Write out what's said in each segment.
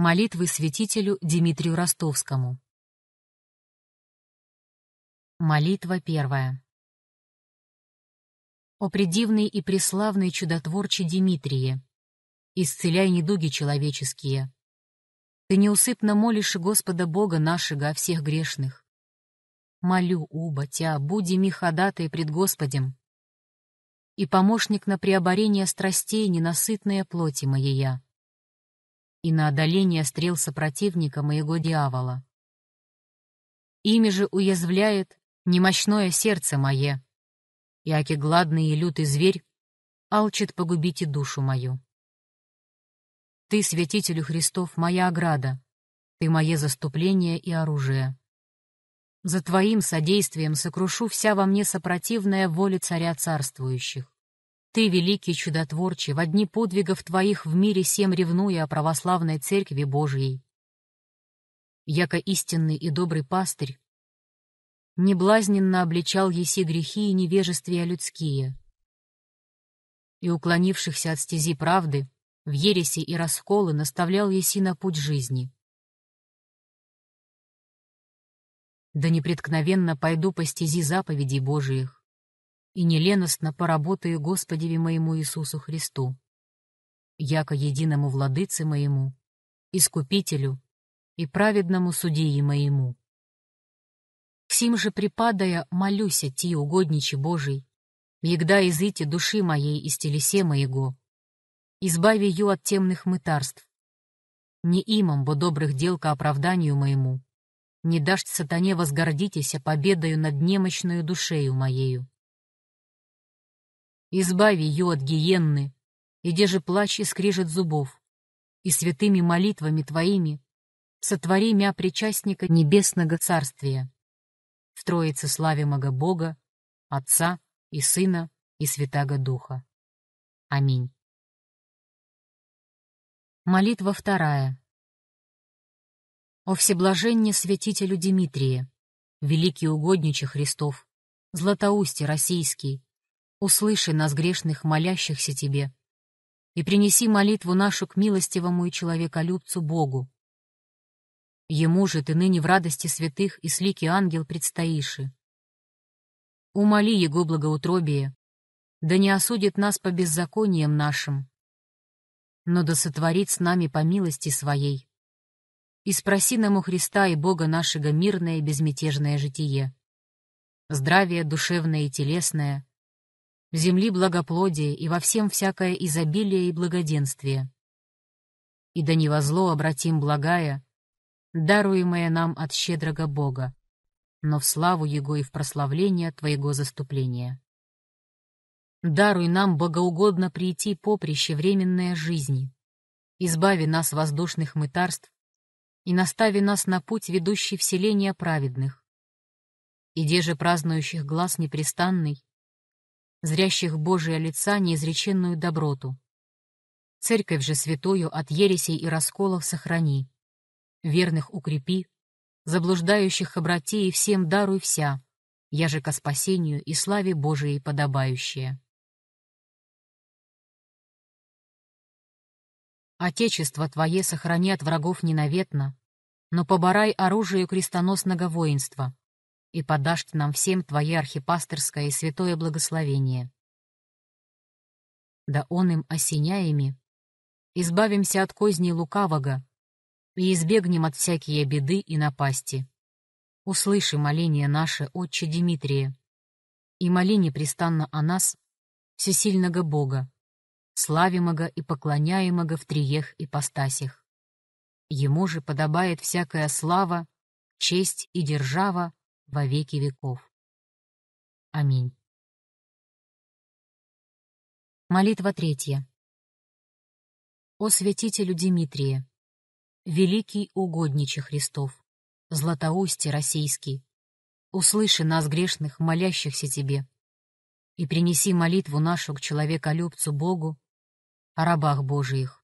Молитвы святителю Дмитрию Ростовскому. Молитва первая. О предивный и преславный чудотворче Дмитрие, исцеляй недуги человеческие. Ты неусыпно молишь Господа Бога нашего о всех грешных. Молю, уба, тя, буди ми ходатай пред Господем. И помощник на преоборение страстей ненасытная плоти моя и на одоление стрел сопротивника моего дьявола. Ими же уязвляет немощное сердце мое, яки гладный и лютый зверь алчит погубить и душу мою. Ты, святителю Христов, моя ограда, ты мое заступление и оружие. За твоим содействием сокрушу вся во мне сопротивная воля царя царствующих. Ты, великий чудотворчий, в одни подвигов твоих в мире всем ревнуя о православной церкви Божьей. Яко истинный и добрый пастырь, неблазненно обличал еси грехи и невежествия людские. И уклонившихся от стези правды, в ереси и расколы наставлял еси на путь жизни. Да непреткновенно пойду по стези заповедей Божиих, и неленостно поработаю Господеве моему Иисусу Христу, яко единому владыце моему, искупителю и праведному судии моему. Сим же припадая, молюся ти угодничи Божий, егда изыти души моей из телесе моего, избави ее от темных мытарств, не имам бо добрых дел ко оправданию моему, не дашь сатане возгордитеся а победою над немощную душею моею. Избави ее от гиенны, где же плач и скрежет зубов, и святыми молитвами твоими сотвори мя причастника небесного царствия. В Троице славимого Бога, Отца и Сына и Святаго Духа. Аминь. Молитва вторая. О Всеблаженне святителю Димитрии, великий угодниче Христов, златоусти российский, услыши нас, грешных, молящихся Тебе, и принеси молитву нашу к милостивому и человеколюбцу Богу. Ему же Ты ныне в радости святых и слики ангел предстоиши. Умоли Его благоутробие, да не осудит нас по беззакониям нашим, но да сотворит с нами по милости Своей. И спроси нам у Христа и Бога нашего мирное и безмятежное житие, здравие душевное и телесное — в земли благоплодие и во всем всякое изобилие и благоденствие. И да не во зло обратим благая, даруемое нам от щедрого Бога, но в славу Его и в прославление Твоего заступления. Даруй нам богоугодно прийти поприще временной жизни, избави нас воздушных мытарств и настави нас на путь, ведущий вселения праведных. И же празднующих глаз непрестанный, зрящих Божия лица неизреченную доброту. Церковь же святую от ересей и расколов сохрани. Верных укрепи, заблуждающих обрати и всем даруй вся, я же ко спасению и славе Божией подобающее. Отечество Твое сохрани от врагов ненаветно, но поборай оружие крестоносного воинства, и подашь нам всем Твое архипастерское и святое благословение. Да он им осеняями, избавимся от козни лукавого и избегнем от всякие беды и напасти. Услыши моление наше, Отче Димитрия, и моли пристанно о нас, всесильного Бога, славимого и поклоняемого в триех ипостасях. Ему же подобает всякая слава, честь и держава во веки веков. Аминь. Молитва третья. О святителю Димитрия, великий угодниче Христов, златоусти российский, услыши нас, грешных, молящихся Тебе, и принеси молитву нашу к человеколюбцу Богу о рабах Божиих.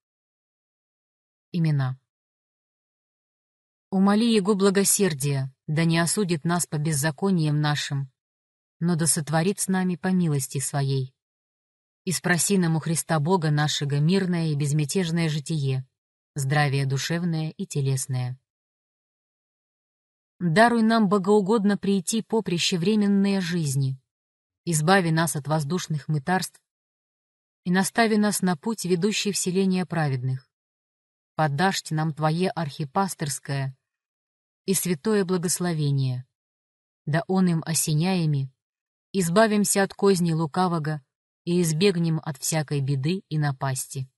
Имена. Умоли Его благосердия, да не осудит нас по беззакониям нашим, но да сотворит с нами по милости своей. И спроси нам у Христа Бога нашего мирное и безмятежное житие, здравие душевное и телесное. Даруй нам богоугодно прийти поприще временные жизни, избави нас от воздушных мытарств и настави нас на путь, ведущий в праведных. Подашь нам Твое архипастерское, и святое благословение. Да он им осеняями, избавимся от козни лукавого и избегнем от всякой беды и напасти.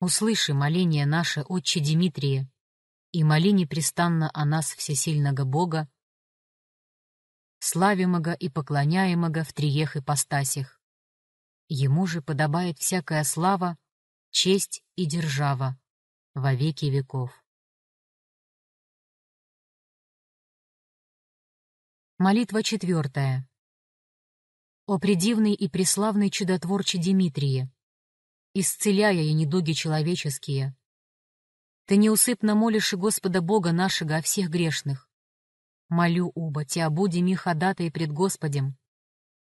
Услыши моление наше, Отче Димитрия, и моли непрестанно о нас всесильного Бога, славимого и поклоняемого в триех ипостасях. Ему же подобает всякая слава, честь и держава во веки веков. Молитва четвертая. О предивный и преславный чудотворче Димитрии, исцеляя и недуги человеческие. Ты неусыпно молишь и Господа Бога нашего о всех грешных. Молю, уба, Тиабу Дими ходатай пред Господем,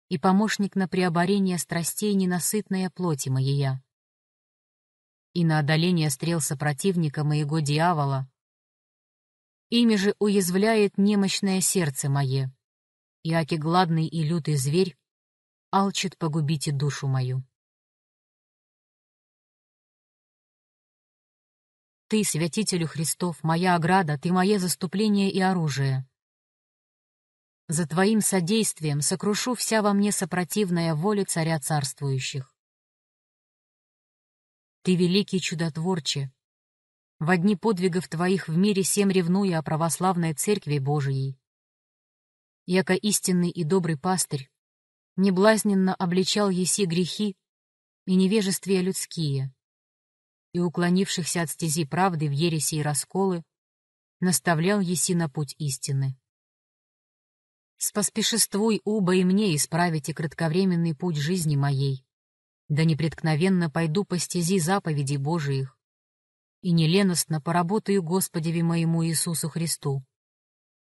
и помощник на преоборение страстей ненасытная плоти моя. И на одоление стрел сопротивника моего дьявола. Ими же уязвляет немощное сердце мое и гладный и лютый зверь, алчит погубить и душу мою. Ты, святителю Христов, моя ограда, ты мое заступление и оружие. За твоим содействием сокрушу вся во мне сопротивная воля царя царствующих. Ты великий чудотворче. В одни подвигов твоих в мире всем ревнуя о православной церкви Божией яко истинный и добрый пастырь, неблазненно обличал еси грехи и невежествия людские, и уклонившихся от стези правды в ереси и расколы, наставлял еси на путь истины. Споспешествуй, уба, и мне исправить и кратковременный путь жизни моей, да непреткновенно пойду по стези заповедей Божиих, и неленостно поработаю Господеви моему Иисусу Христу,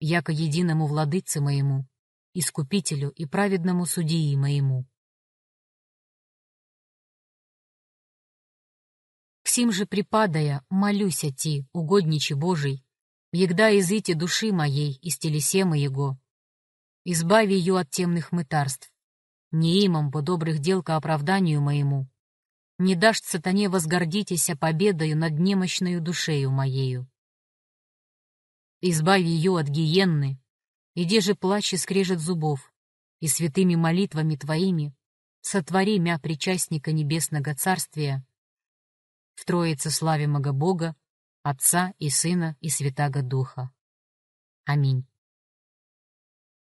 яко единому владыце моему, искупителю и праведному судии моему. Ксим же припадая, молюся ти, угодничи Божий, егда изыти души моей из телесе его, Избави ее от темных мытарств, не имам по добрых дел ко оправданию моему. Не дашь сатане возгордитеся победою над немощною душею моею избави ее от гиенны, иди же плач и скрежет зубов, и святыми молитвами твоими сотвори мя причастника небесного царствия. В Троице славимого Бога, Отца и Сына и Святаго Духа. Аминь.